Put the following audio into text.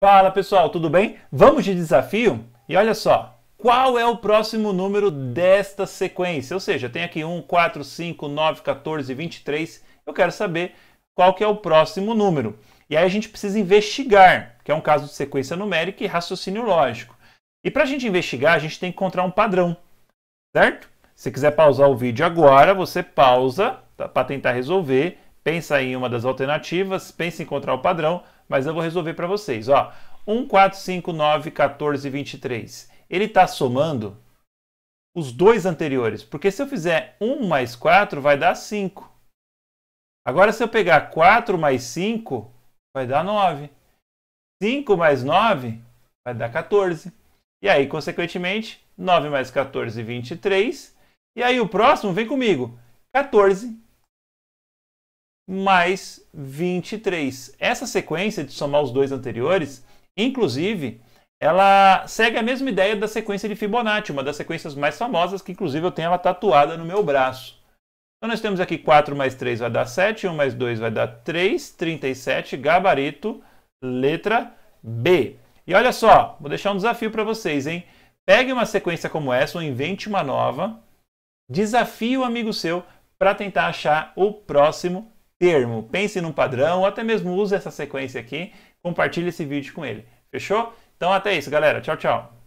Fala pessoal, tudo bem? Vamos de desafio? E olha só, qual é o próximo número desta sequência? Ou seja, tem aqui 1, 4, 5, 9, 14, 23. Eu quero saber qual que é o próximo número. E aí a gente precisa investigar, que é um caso de sequência numérica e raciocínio lógico. E para a gente investigar, a gente tem que encontrar um padrão, certo? Se quiser pausar o vídeo agora, você pausa tá, para tentar resolver pensa em uma das alternativas, pensa em encontrar o padrão, mas eu vou resolver para vocês. Ó, 1, 4, 5, 9, 14, 23. Ele está somando os dois anteriores, porque se eu fizer 1 mais 4, vai dar 5. Agora, se eu pegar 4 mais 5, vai dar 9. 5 mais 9 vai dar 14. E aí, consequentemente, 9 mais 14, 23. E aí, o próximo, vem comigo, 14 mais 23. Essa sequência de somar os dois anteriores, inclusive, ela segue a mesma ideia da sequência de Fibonacci, uma das sequências mais famosas, que inclusive eu tenho ela tatuada no meu braço. Então nós temos aqui 4 mais 3 vai dar 7, 1 mais 2 vai dar 3, 37, gabarito, letra B. E olha só, vou deixar um desafio para vocês, hein? Pegue uma sequência como essa ou invente uma nova, desafie o amigo seu para tentar achar o próximo termo, pense num padrão, ou até mesmo use essa sequência aqui, compartilhe esse vídeo com ele. Fechou? Então até isso, galera. Tchau, tchau.